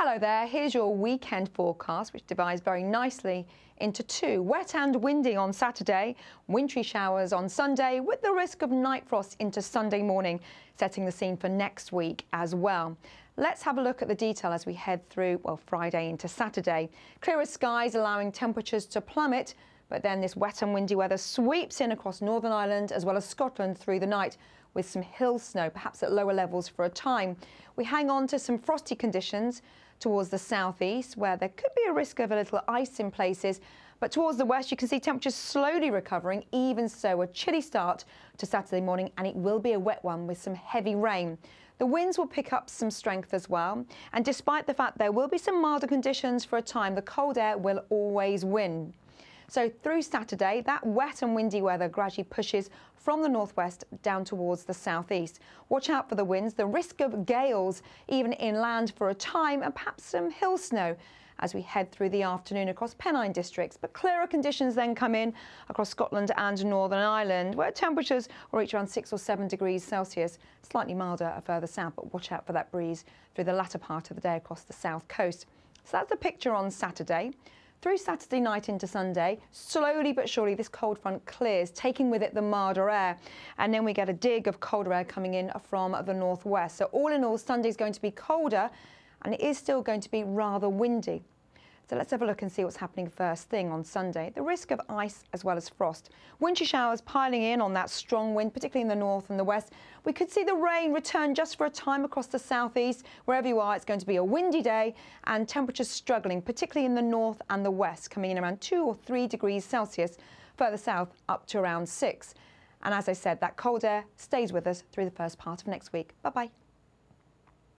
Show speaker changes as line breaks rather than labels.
Hello there, here's your weekend forecast, which divides very nicely into two. Wet and windy on Saturday, wintry showers on Sunday, with the risk of night frost into Sunday morning, setting the scene for next week as well. Let's have a look at the detail as we head through, well, Friday into Saturday. Clearer skies allowing temperatures to plummet but then this wet and windy weather sweeps in across Northern Ireland as well as Scotland through the night with some hill snow, perhaps at lower levels for a time. We hang on to some frosty conditions towards the southeast where there could be a risk of a little ice in places. But towards the west, you can see temperatures slowly recovering. Even so, a chilly start to Saturday morning, and it will be a wet one with some heavy rain. The winds will pick up some strength as well. And despite the fact there will be some milder conditions for a time, the cold air will always win. So through Saturday, that wet and windy weather gradually pushes from the northwest down towards the southeast. Watch out for the winds, the risk of gales even inland for a time and perhaps some hill snow as we head through the afternoon across Pennine districts. But clearer conditions then come in across Scotland and Northern Ireland, where temperatures will reach around 6 or 7 degrees Celsius, slightly milder further south, but watch out for that breeze through the latter part of the day across the south coast. So that's the picture on Saturday. Through Saturday night into Sunday, slowly but surely this cold front clears, taking with it the milder air. And then we get a dig of colder air coming in from the northwest. So all in all, Sunday's going to be colder and it is still going to be rather windy. So let's have a look and see what's happening first thing on Sunday. The risk of ice as well as frost. Wintry showers piling in on that strong wind, particularly in the north and the west. We could see the rain return just for a time across the southeast. Wherever you are, it's going to be a windy day and temperatures struggling, particularly in the north and the west, coming in around 2 or 3 degrees Celsius, further south up to around 6. And as I said, that cold air stays with us through the first part of next week. Bye-bye.